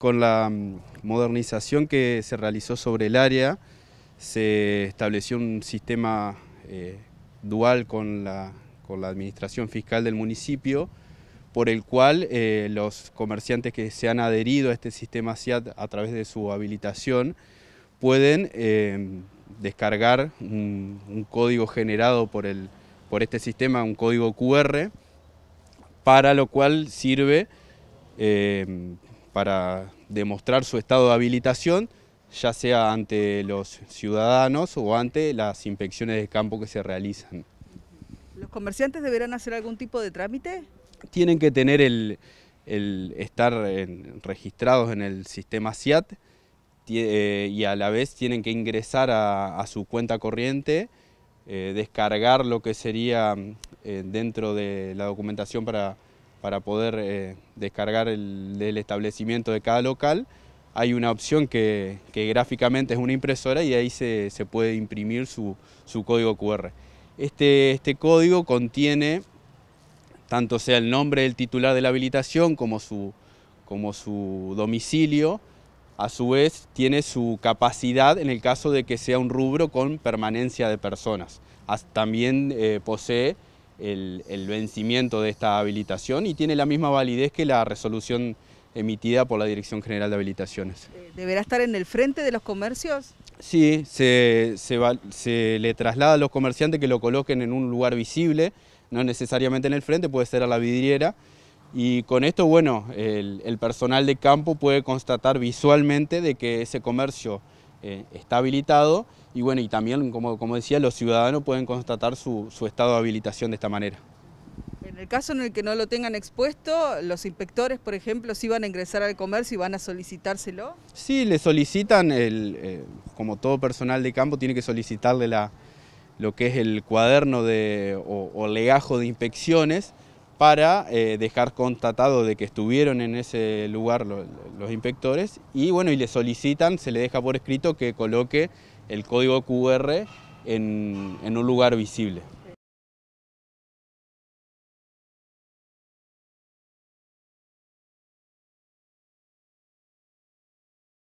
Con la mm, modernización que se realizó sobre el área, se estableció un sistema eh, dual con la, con la, administración fiscal del municipio, por el cual eh, los comerciantes que se han adherido a este sistema SIAT a través de su habilitación pueden eh, descargar un, código generado por, el, por este sistema, un código QR, para lo cual sirve para demostrar su estado de habilitación, ya sea ante los ciudadanos o ante las inspecciones de campo que se realizan. ¿Los comerciantes deberán hacer algún tipo de trámite? Tienen que tener el, estar registrados en el sistema SIAT eh, y a la vez tienen que ingresar a, su cuenta corriente, eh, descargar lo que sería eh, dentro de la documentación para para poder eh, descargar el, establecimiento de cada local. Hay una opción que, gráficamente es una impresora y ahí se, puede imprimir su, código QR. Este, este código contiene tanto sea el nombre del titular de la habilitación como su, como su domicilio, a su vez tiene su capacidad en el caso de que sea un rubro con permanencia de personas. También eh, posee el, vencimiento de esta habilitación y tiene la misma validez que la resolución emitida por la Dirección General de Habilitaciones. Eh, ¿Deberá estar en el frente de los comercios? Sí, se, le traslada a los comerciantes que lo coloquen en un lugar visible, no necesariamente en el frente, puede ser a la vidriera, y con esto, bueno, el, personal de campo puede constatar visualmente de que ese comercio eh, está habilitado y bueno, y también, como, como decía, los ciudadanos pueden constatar su, estado de habilitación de esta manera. En el caso en el que no lo tengan expuesto, los inspectores, por ejemplo, si van a ingresar al comercio y van a solicitárselo. Sí, le solicitan, el, eh, como todo personal de campo, tiene que solicitarle la, lo que es el cuaderno de, o, legajo de inspecciones para eh, dejar constatado de que estuvieron en ese lugar los, los inspectores y bueno, y le solicitan, se le deja por escrito que coloque el código QR en, un lugar visible.